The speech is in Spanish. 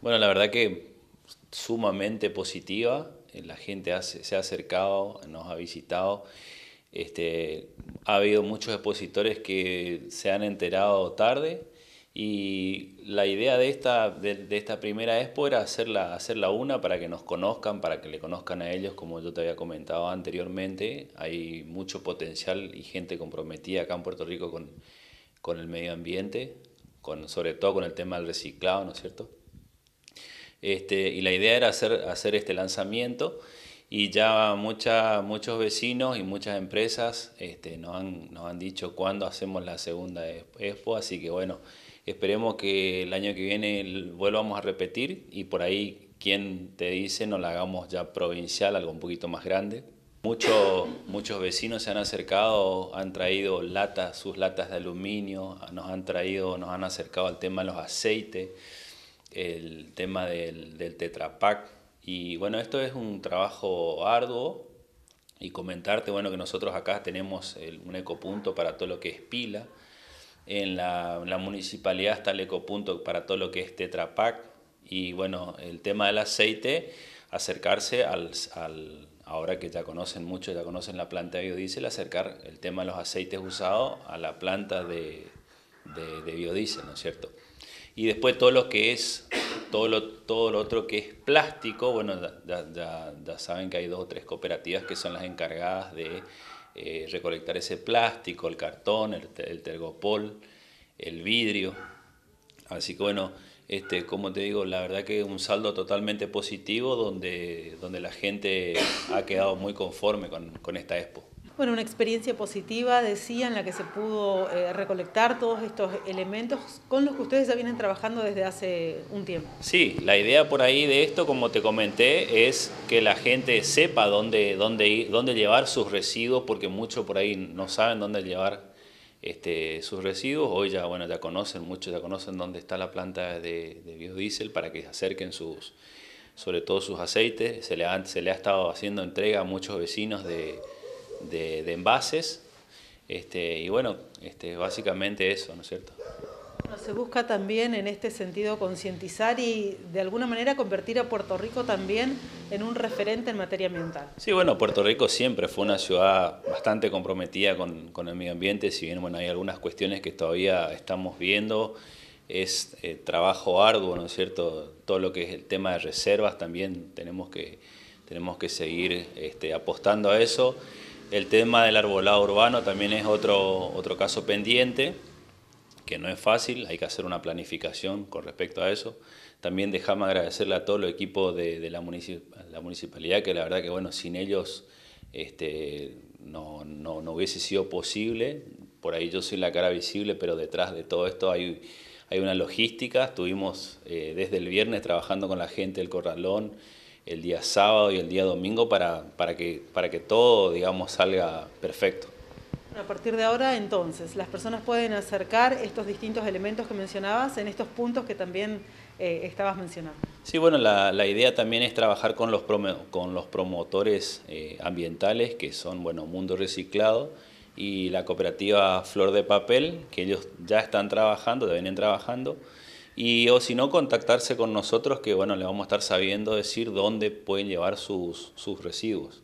Bueno, la verdad que sumamente positiva. La gente se ha acercado, nos ha visitado. Este, ha habido muchos expositores que se han enterado tarde y la idea de esta, esta primera expo era hacerla, una para que nos conozcan, para que le conozcan a ellos, como yo te había comentado anteriormente. Hay mucho potencial y gente comprometida acá en Puerto Rico con, con el medio ambiente, con, sobre todo con el tema del reciclado, ¿no es cierto? Este, y la idea era hacer, hacer este lanzamiento y ya muchos vecinos y muchas empresas este, nos, han, dicho cuándo hacemos la segunda expo, así que bueno, esperemos que el año que viene vuelvamos a repetir y por ahí quien te dice nos la hagamos ya provincial, algo un poquito más grande. Muchos, muchos vecinos se han acercado, han traído latas, sus latas de aluminio, nos han traído, nos han acercado al tema de los aceites el tema del, del Tetra Pak. Y bueno, esto es un trabajo arduo y comentarte, bueno, que nosotros acá tenemos el, un ecopunto para todo lo que es pila. En la, municipalidad está el ecopunto para todo lo que es Tetra Pak. Y bueno, el tema del aceite, acercarse al, ahora que ya conocen mucho, ya conocen la planta de biodiesel, acercar el tema de los aceites usados a la planta de, de, de biodiesel, ¿no es cierto? Y después todo lo que es, todo lo, todo lo otro que es plástico, bueno, ya, saben que hay dos o tres cooperativas que son las encargadas de eh, recolectar ese plástico, el cartón, el, tergopol, el vidrio. Así que bueno, este, como te digo, la verdad que un saldo totalmente positivo donde, donde la gente ha quedado muy conforme con esta expo. Bueno, una experiencia positiva, decía, en la que se pudo eh, recolectar todos estos elementos con los que ustedes ya vienen trabajando desde hace un tiempo. Sí, la idea por ahí de esto, como te comenté, es que la gente sepa dónde, dónde, dónde llevar sus residuos, porque muchos por ahí no saben dónde llevar este, sus residuos. Hoy ya, bueno, ya conocen, muchos ya conocen dónde está la planta de, biodiesel para que se acerquen sus sobre todo sus aceites, se le, se le ha estado haciendo entrega a muchos vecinos de, de, envases. Este, y bueno, este, básicamente eso, ¿no es cierto? Bueno, se busca también en este sentido concientizar y de alguna manera convertir a Puerto Rico también en un referente en materia ambiental. Sí, bueno, Puerto Rico siempre fue una ciudad bastante comprometida con, el medio ambiente, si bien bueno, hay algunas cuestiones que todavía estamos viendo, es eh, trabajo arduo, ¿no es cierto? Todo lo que es el tema de reservas también tenemos que, tenemos que seguir este, apostando a eso. El tema del arbolado urbano también es otro, otro caso pendiente, que no es fácil, hay que hacer una planificación con respecto a eso. También dejamos agradecerle a todo el equipo de, la, municipalidad, que la verdad que bueno, sin ellos este, no, hubiese sido posible. Por ahí yo soy la cara visible, pero detrás de todo esto hay, hay una logística. Estuvimos eh, desde el viernes trabajando con la gente del Corralón, el día sábado y el día domingo para, que, para que todo, digamos, salga perfecto. A partir de ahora, entonces, las personas pueden acercar estos distintos elementos que mencionabas en estos puntos que también eh, estabas mencionando. Sí, bueno, la, idea también es trabajar con los, con los promotores eh, ambientales, que son, bueno, Mundo Reciclado y la cooperativa Flor de Papel, que ellos ya están trabajando, ya vienen trabajando, y o si no, contactarse con nosotros que bueno, le vamos a estar sabiendo decir dónde pueden llevar sus, sus residuos.